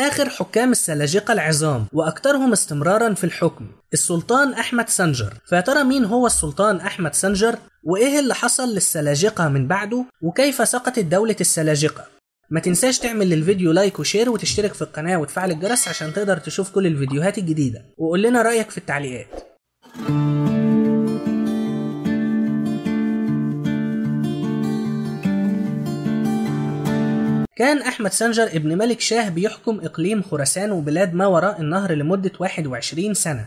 آخر حكام السلاجقة العظام وأكثرهم استمرارا في الحكم السلطان أحمد سنجر فترى مين هو السلطان أحمد سنجر وإيه اللي حصل للسلاجقة من بعده وكيف سقطت دولة السلاجقة ما تنساش تعمل للفيديو لايك وشير وتشترك في القناة وتفعل الجرس عشان تقدر تشوف كل الفيديوهات الجديدة وقول لنا رأيك في التعليقات كان أحمد سنجر ابن ملك شاه بيحكم إقليم خراسان وبلاد ما وراء النهر لمدة 21 سنة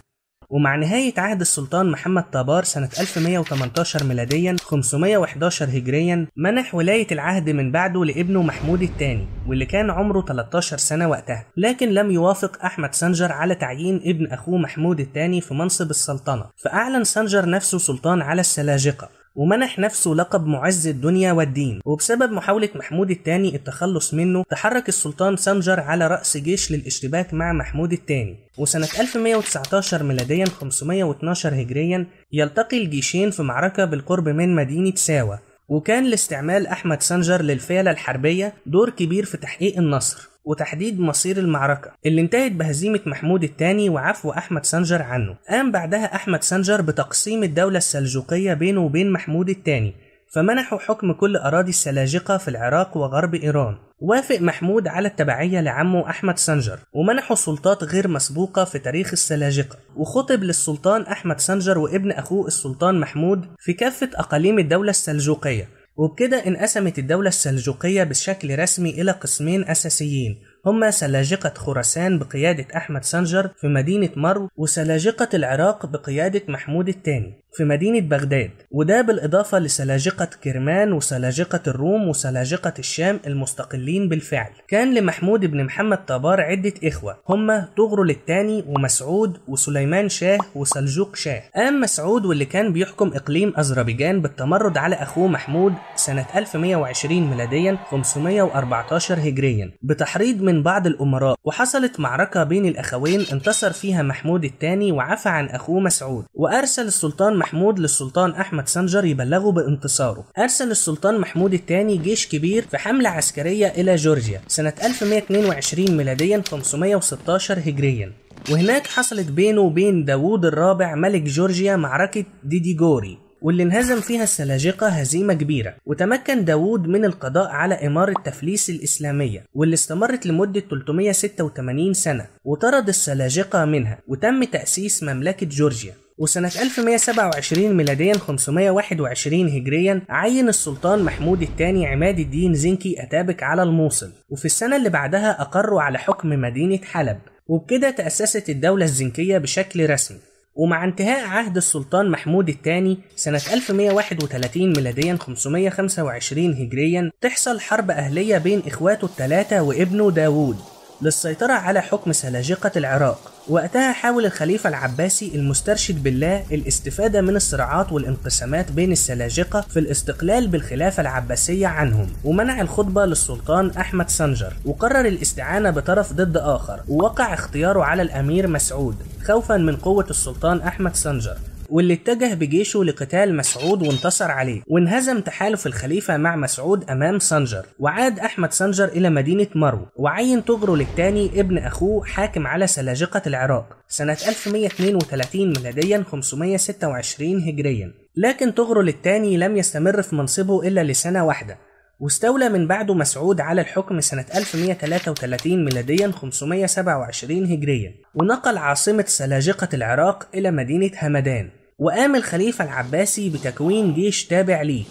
ومع نهاية عهد السلطان محمد طابار سنة 1118 ميلاديا 511 هجريا منح ولاية العهد من بعده لابنه محمود الثاني واللي كان عمره 13 سنة وقتها لكن لم يوافق أحمد سنجر على تعيين ابن أخوه محمود الثاني في منصب السلطنة فأعلن سنجر نفسه سلطان على السلاجقة ومنح نفسه لقب معز الدنيا والدين وبسبب محاولة محمود الثاني التخلص منه تحرك السلطان سمجر على رأس جيش للاشتباك مع محمود الثاني وسنة 1119 ميلاديا 512 هجريا يلتقي الجيشين في معركة بالقرب من مدينة ساوة وكان لاستعمال أحمد سنجر للفعلة الحربية دور كبير في تحقيق النصر وتحديد مصير المعركة اللي انتهت بهزيمة محمود الثاني وعفو أحمد سنجر عنه قام بعدها أحمد سنجر بتقسيم الدولة السلجوقية بينه وبين محمود الثاني فمنحوا حكم كل أراضي السلاجقة في العراق وغرب إيران وافق محمود على التبعية لعمه أحمد سنجر ومنحوا سلطات غير مسبوقة في تاريخ السلاجقة وخطب للسلطان أحمد سنجر وابن أخوه السلطان محمود في كافة أقاليم الدولة السلجوقية وبكده انقسمت الدولة السلجوقية بشكل رسمي إلى قسمين أساسيين هم سلاجقة خراسان بقيادة أحمد سنجر في مدينة مرو وسلاجقة العراق بقيادة محمود الثاني في مدينة بغداد وده بالإضافة لسلاجقة كرمان وسلاجقة الروم وسلاجقة الشام المستقلين بالفعل كان لمحمود بن محمد طابار عدة إخوة هم طغرل الثاني ومسعود وسليمان شاه وسلجوق شاه قام مسعود واللي كان بيحكم إقليم أذربيجان بالتمرد على أخوه محمود سنة 1120 ميلاديا 514 هجريا بتحريض من من بعض الأمراء وحصلت معركة بين الأخوين انتصر فيها محمود الثاني وعفى عن أخوه مسعود وأرسل السلطان محمود للسلطان أحمد سنجر يبلغه بانتصاره أرسل السلطان محمود الثاني جيش كبير في حملة عسكرية إلى جورجيا سنة 1122 ميلاديا 516 هجريا وهناك حصلت بينه وبين داوود الرابع ملك جورجيا معركة ديديجوري واللي انهزم فيها السلاجقة هزيمة كبيرة وتمكن داوود من القضاء على إمارة تفليس الإسلامية واللي استمرت لمدة 386 سنة وطرد السلاجقة منها وتم تأسيس مملكة جورجيا وسنة 1127 ميلاديا 521 هجريا عين السلطان محمود الثاني عماد الدين زنكي أتابك على الموصل وفي السنة اللي بعدها أقروا على حكم مدينة حلب وبكده تأسست الدولة الزنكية بشكل رسمي ومع انتهاء عهد السلطان محمود الثاني سنة 1131 ميلاديا 525 هجريا تحصل حرب أهلية بين إخواته الثلاثة وابنه داوود للسيطرة على حكم سلاجقة العراق وقتها حاول الخليفة العباسي المسترشد بالله الاستفادة من الصراعات والانقسامات بين السلاجقة في الاستقلال بالخلافة العباسية عنهم ومنع الخطبة للسلطان أحمد سنجر وقرر الاستعانة بطرف ضد آخر ووقع اختياره على الأمير مسعود خوفا من قوة السلطان أحمد سنجر واللي اتجه بجيشه لقتال مسعود وانتصر عليه وانهزم تحالف الخليفة مع مسعود أمام سنجر وعاد أحمد سنجر إلى مدينة مرو وعين طغرل الثاني ابن أخوه حاكم على سلاجقة العراق سنة 1132 ميلاديا 526 هجريا لكن طغرل الثاني لم يستمر في منصبه إلا لسنة واحدة واستولى من بعده مسعود على الحكم سنة 1133 ميلاديا 527 هجريا ونقل عاصمة سلاجقة العراق إلى مدينة همدان وقام الخليفة العباسي بتكوين جيش تابع ليه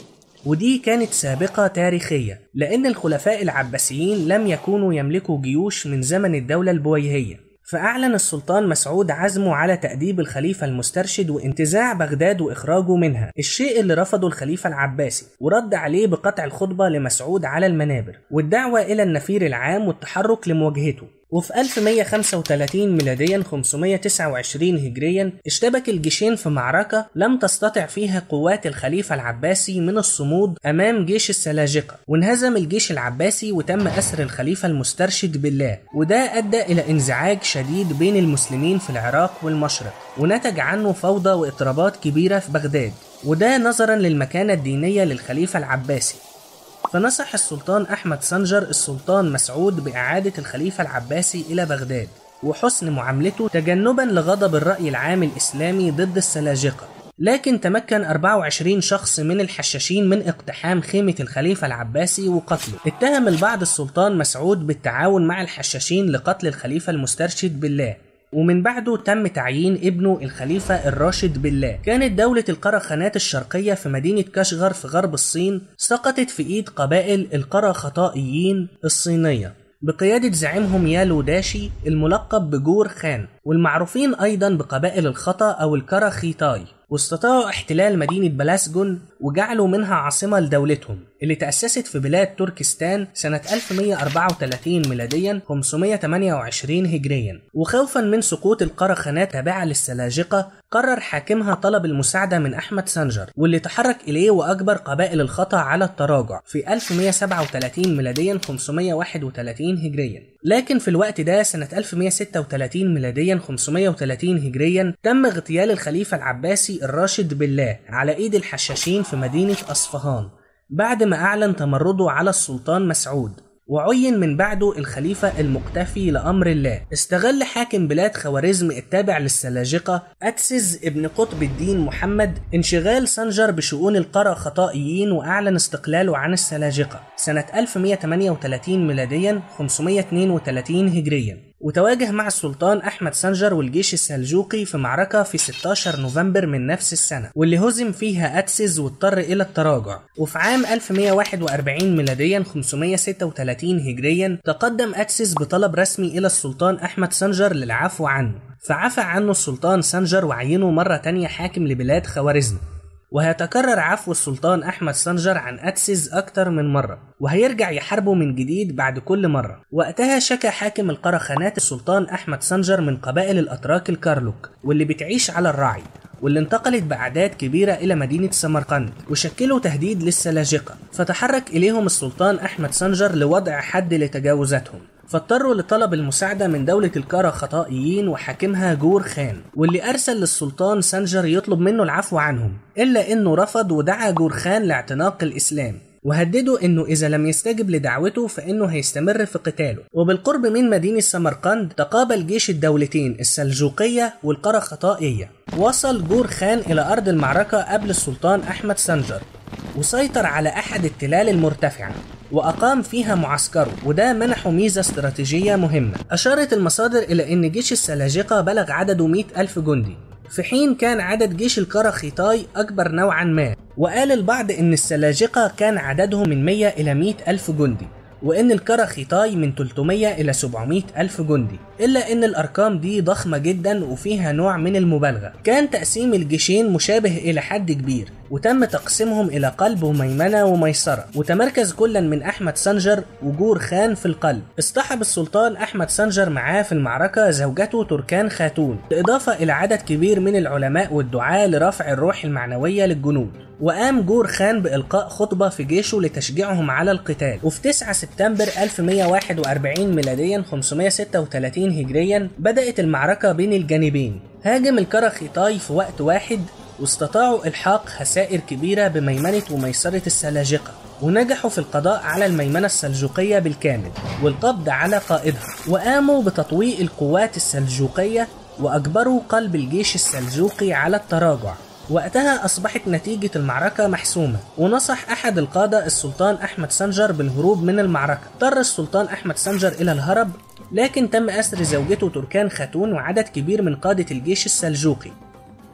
ودي كانت سابقة تاريخية لأن الخلفاء العباسيين لم يكونوا يملكوا جيوش من زمن الدولة البويهية فأعلن السلطان مسعود عزمه على تأديب الخليفة المسترشد وانتزاع بغداد وإخراجه منها، الشيء اللي رفضه الخليفة العباسي، ورد عليه بقطع الخطبة لمسعود على المنابر، والدعوة إلى النفير العام والتحرك لمواجهته، وفي 1135 ميلاديا 529 هجريا اشتبك الجيشين في معركة لم تستطع فيها قوات الخليفة العباسي من الصمود أمام جيش السلاجقة وانهزم الجيش العباسي وتم أسر الخليفة المسترشد بالله وده أدى إلى انزعاج شديد بين المسلمين في العراق والمشرق ونتج عنه فوضى واضطرابات كبيرة في بغداد وده نظرا للمكانة الدينية للخليفة العباسي فنصح السلطان أحمد سنجر السلطان مسعود بإعادة الخليفة العباسي إلى بغداد وحسن معاملته تجنبا لغضب الرأي العام الإسلامي ضد السلاجقة لكن تمكن 24 شخص من الحشاشين من اقتحام خيمة الخليفة العباسي وقتله اتهم البعض السلطان مسعود بالتعاون مع الحشاشين لقتل الخليفة المسترشد بالله ومن بعده تم تعيين ابنه الخليفة الراشد بالله كانت دولة القرخانات الشرقية في مدينة كاشغر في غرب الصين سقطت في إيد قبائل القرخطائيين الصينية بقيادة زعيمهم يالو داشي الملقب بجور خان والمعروفين أيضا بقبائل الخطأ أو الكرخيتاي واستطاعوا احتلال مدينة بلاسجون وجعلوا منها عاصمة لدولتهم اللي تأسست في بلاد تركستان سنة 1134 ميلاديا 528 هجريا وخوفا من سقوط القرخانات تابعة للسلاجقة قرر حاكمها طلب المساعدة من أحمد سنجر واللي تحرك إليه وأكبر قبائل الخطأ على التراجع في 1137 ميلاديا 531 هجريا لكن في الوقت ده سنة 1136 ميلاديا 530 هجريا تم اغتيال الخليفة العباسي الراشد بالله على إيد الحشاشين في مدينة أصفهان بعد ما أعلن تمرده على السلطان مسعود وعين من بعده الخليفة المقتفي لأمر الله استغل حاكم بلاد خوارزم التابع للسلاجقة أتسز ابن قطب الدين محمد انشغال سنجر بشؤون القرى خطائيين وأعلن استقلاله عن السلاجقة سنة 1138 ميلاديا 532 هجريا وتواجه مع السلطان أحمد سنجر والجيش السلجوقي في معركة في 16 نوفمبر من نفس السنة واللي هزم فيها أتسز واضطر إلى التراجع وفي عام 1141 ميلاديا 536 هجريا تقدم أتسز بطلب رسمي إلى السلطان أحمد سنجر للعفو عنه فعفى عنه السلطان سنجر وعينه مرة تانية حاكم لبلاد خوارزم وهيتكرر عفو السلطان أحمد سنجر عن أتسز أكتر من مرة وهيرجع يحاربه من جديد بعد كل مرة وقتها شكى حاكم القرخانات السلطان أحمد سنجر من قبائل الأتراك الكارلوك واللي بتعيش على الرعي واللي انتقلت بأعداد كبيرة إلى مدينة سمرقند وشكلوا تهديد للسلاجقة فتحرك إليهم السلطان أحمد سنجر لوضع حد لتجاوزاتهم فاضطروا لطلب المساعدة من دولة الكارا خطائيين وحاكمها جور خان واللي أرسل للسلطان سنجر يطلب منه العفو عنهم إلا إنه رفض ودعا جور خان لاعتناق الإسلام وهدده انه اذا لم يستجب لدعوته فانه هيستمر في قتاله وبالقرب من مدينه سمرقند تقابل جيش الدولتين السلجوقيه والقرخطائيه وصل جور خان الى ارض المعركه قبل السلطان احمد سنجر وسيطر على احد التلال المرتفعه وأقام فيها معسكره وده منحه ميزة استراتيجية مهمة أشارت المصادر إلى أن جيش السلاجقة بلغ عدده 100 ألف جندي في حين كان عدد جيش الكراخيطاي أكبر نوعا ما وقال البعض أن السلاجقة كان عددهم من 100 إلى 100 ألف جندي وإن الكراخيطاي من 300 إلى 700 ألف جندي إلا إن الأرقام دي ضخمة جدا وفيها نوع من المبالغة كان تقسيم الجيشين مشابه إلى حد كبير وتم تقسيمهم إلى قلب وميمنة وميسرة وتمركز كلا من أحمد سنجر وجور خان في القلب اصطحب السلطان أحمد سنجر معاه في المعركة زوجته تركان خاتون بالإضافة إلى عدد كبير من العلماء والدعاة لرفع الروح المعنوية للجنود وقام جور خان بإلقاء خطبة في جيشه لتشجيعهم على القتال وفي 9 سبتمبر 1141 ميلاديا 536 هجريا بدأت المعركة بين الجانبين هاجم الكرخي طاي في وقت واحد واستطاعوا إلحاق خسائر كبيرة بميمنة وميسرة السلاجقة ونجحوا في القضاء على الميمنة السلجوقية بالكامل والقبض على قائدها وقاموا بتطويق القوات السلجوقية وأجبروا قلب الجيش السلجوقي على التراجع وقتها أصبحت نتيجة المعركة محسومة ونصح أحد القادة السلطان أحمد سنجر بالهروب من المعركة اضطر السلطان أحمد سنجر إلى الهرب لكن تم أسر زوجته تركان خاتون وعدد كبير من قادة الجيش السلجوقي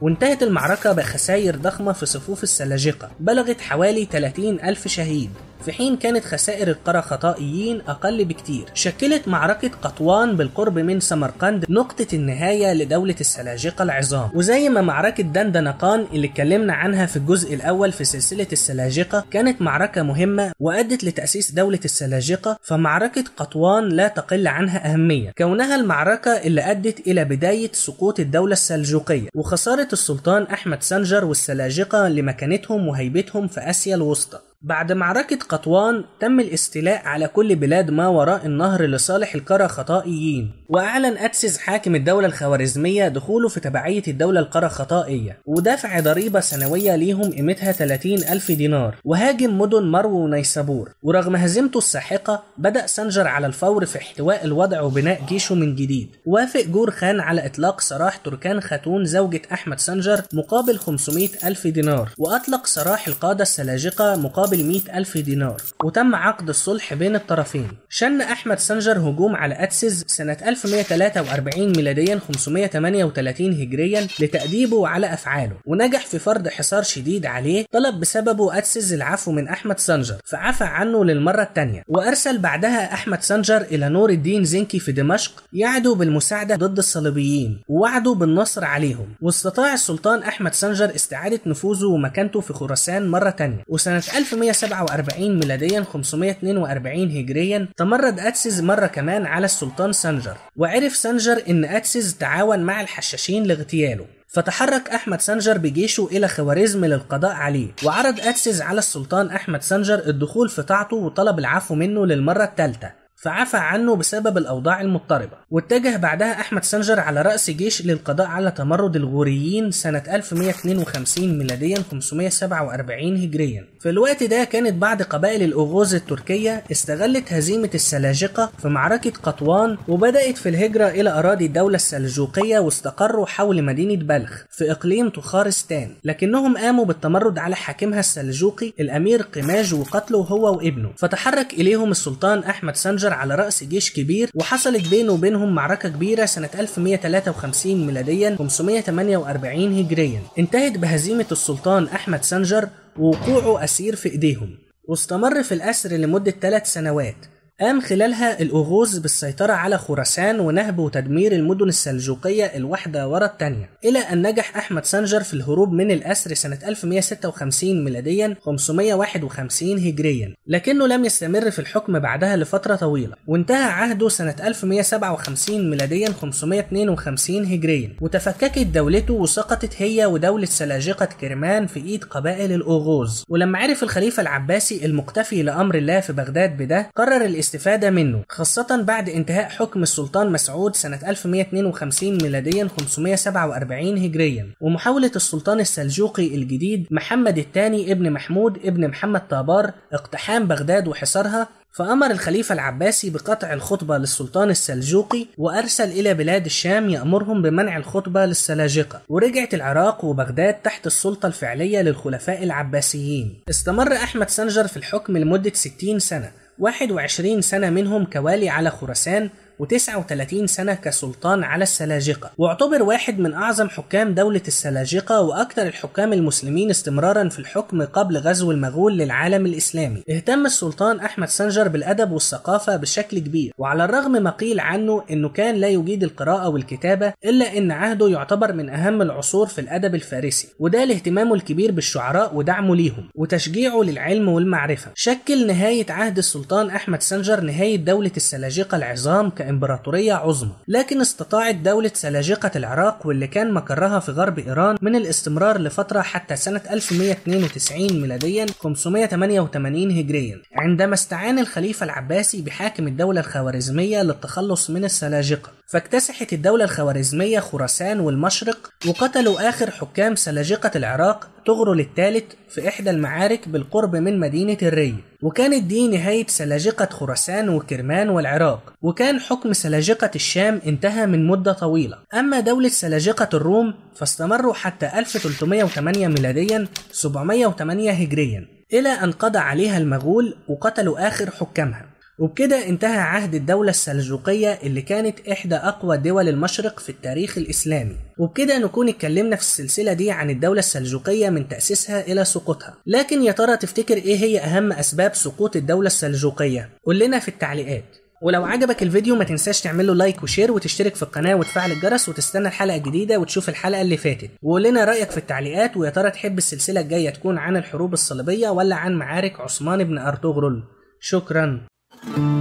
وانتهت المعركة بخسائر ضخمة في صفوف السلاجقة بلغت حوالي 30 ألف شهيد في حين كانت خسائر خطائيين أقل بكتير شكلت معركة قطوان بالقرب من سمرقند نقطة النهاية لدولة السلاجقة العظام وزي ما معركة دندنقان اللي اتكلمنا عنها في الجزء الأول في سلسلة السلاجقة كانت معركة مهمة وأدت لتأسيس دولة السلاجقة فمعركة قطوان لا تقل عنها أهمية كونها المعركة اللي أدت إلى بداية سقوط الدولة السلجوقية وخسارة السلطان أحمد سنجر والسلاجقة لمكانتهم وهيبتهم في آسيا الوسطى بعد معركة قطوان تم الاستيلاء على كل بلاد ما وراء النهر لصالح الكرخطائيين خطائيين وأعلن أتسس حاكم الدولة الخوارزمية دخوله في تبعية الدولة القرخطائية ودفع ضريبة سنوية ليهم قيمتها 30 ألف دينار وهاجم مدن مرو ونيسابور ورغم هزيمته الساحقة بدأ سنجر على الفور في احتواء الوضع وبناء جيشه من جديد وافق جور خان على إطلاق سراح تركان خاتون زوجة أحمد سنجر مقابل 500 ألف دينار وأطلق سراح القادة السلاجقة مقابل 100 ألف دينار وتم عقد الصلح بين الطرفين شن أحمد سنجر هجوم على أتسز سنة 1143 ميلاديا 538 هجريا لتأديبه على أفعاله ونجح في فرض حصار شديد عليه طلب بسببه أتسز العفو من أحمد سنجر فعفى عنه للمرة الثانية وأرسل بعدها أحمد سنجر إلى نور الدين زنكي في دمشق يعدوا بالمساعدة ضد الصليبيين ووعده بالنصر عليهم واستطاع السلطان أحمد سنجر استعادة نفوذه ومكانته في خراسان مرة تانية وسنة 1147 ميلاديا 542 هجريا تمرد أتسز مرة كمان على السلطان سنجر وعرف سنجر إن أكسس تعاون مع الحشاشين لاغتياله فتحرك أحمد سنجر بجيشه إلى خوارزم للقضاء عليه وعرض أكسس على السلطان أحمد سنجر الدخول في طاعته وطلب العفو منه للمرة الثالثة فعفى عنه بسبب الأوضاع المضطربة واتجه بعدها أحمد سنجر على رأس جيش للقضاء على تمرد الغوريين سنة 1152 ميلاديا 547 هجريا في الوقت ده كانت بعض قبائل الأغوز التركية استغلت هزيمة السلاجقة في معركة قطوان وبدأت في الهجرة إلى أراضي الدولة السلجوقية واستقروا حول مدينة بلخ في إقليم تخارستان لكنهم قاموا بالتمرد على حاكمها السلجوقي الأمير قماج وقتله هو وابنه فتحرك إليهم السلطان أحمد سنجر النجر على رأس جيش كبير وحصلت بينه وبينهم معركة كبيرة سنة 1153 ميلاديا 548 هجريا انتهت بهزيمة السلطان أحمد سنجر ووقوعه أسير في إيديهم واستمر في الأسر لمدة ثلاث سنوات قام خلالها الأغوز بالسيطرة على خراسان ونهب وتدمير المدن السلجوقية الواحدة ورا التانية إلى أن نجح أحمد سنجر في الهروب من الأسر سنة 1156 ميلاديا 551 هجريا لكنه لم يستمر في الحكم بعدها لفترة طويلة وانتهى عهده سنة 1157 ميلاديا 552 هجريا وتفككت دولته وسقطت هي ودولة سلاجقة كرمان في إيد قبائل الأغوز ولما عرف الخليفة العباسي المقتفي لأمر الله في بغداد بده قرر الإسلام الاستفادة منه خاصة بعد انتهاء حكم السلطان مسعود سنة 1152 ميلاديا 547 هجريا ومحاولة السلطان السلجوقي الجديد محمد الثاني ابن محمود ابن محمد طابار اقتحام بغداد وحصارها فأمر الخليفة العباسي بقطع الخطبة للسلطان السلجوقي وأرسل إلى بلاد الشام يأمرهم بمنع الخطبة للسلاجقة ورجعت العراق وبغداد تحت السلطة الفعلية للخلفاء العباسيين استمر أحمد سنجر في الحكم لمدة 60 سنة 21 سنة منهم كوالي على خراسان و39 سنة كسلطان على السلاجقة واعتبر واحد من أعظم حكام دولة السلاجقة وأكثر الحكام المسلمين استمرارا في الحكم قبل غزو المغول للعالم الإسلامي اهتم السلطان أحمد سنجر بالأدب والثقافة بشكل كبير وعلى الرغم ما قيل عنه أنه كان لا يجيد القراءة والكتابة إلا أن عهده يعتبر من أهم العصور في الأدب الفارسي وده لاهتمامه الكبير بالشعراء ودعمه ليهم وتشجيعه للعلم والمعرفة شكل نهاية عهد السلطان أحمد سنجر نهاية دولة السلاجقة العظام إمبراطورية عظمى لكن استطاعت دولة سلاجقة العراق واللي كان مقرها في غرب إيران من الاستمرار لفترة حتى سنة 1192 ميلاديا 588 هجريا عندما استعان الخليفة العباسي بحاكم الدولة الخوارزمية للتخلص من السلاجقة فاكتسحت الدولة الخوارزمية خراسان والمشرق وقتلوا آخر حكام سلاجقة العراق تغرل الثالث في إحدى المعارك بالقرب من مدينة الري وكانت دي نهاية سلاجقة خراسان وكرمان والعراق وكان حكم سلاجقة الشام انتهى من مدة طويلة أما دولة سلاجقة الروم فاستمروا حتى 1308 ميلاديا 708 هجريا إلى أن قضى عليها المغول وقتلوا آخر حكامها وبكده انتهى عهد الدولة السلجوقية اللي كانت إحدى أقوى دول المشرق في التاريخ الإسلامي وبكده نكون اتكلمنا في السلسلة دي عن الدولة السلجوقية من تأسيسها إلى سقوطها لكن يا ترى تفتكر إيه هي أهم أسباب سقوط الدولة السلجوقية؟ قول لنا في التعليقات ولو عجبك الفيديو ما تنساش تعمله لايك وشير وتشترك في القناة وتفعل الجرس وتستنى الحلقة الجديدة وتشوف الحلقة اللي فاتت وقول لنا رأيك في التعليقات ويا ترى تحب السلسلة الجاية تكون عن الحروب الصليبية ولا عن معارك عثمان بن أرطغرل شكرا Thank you.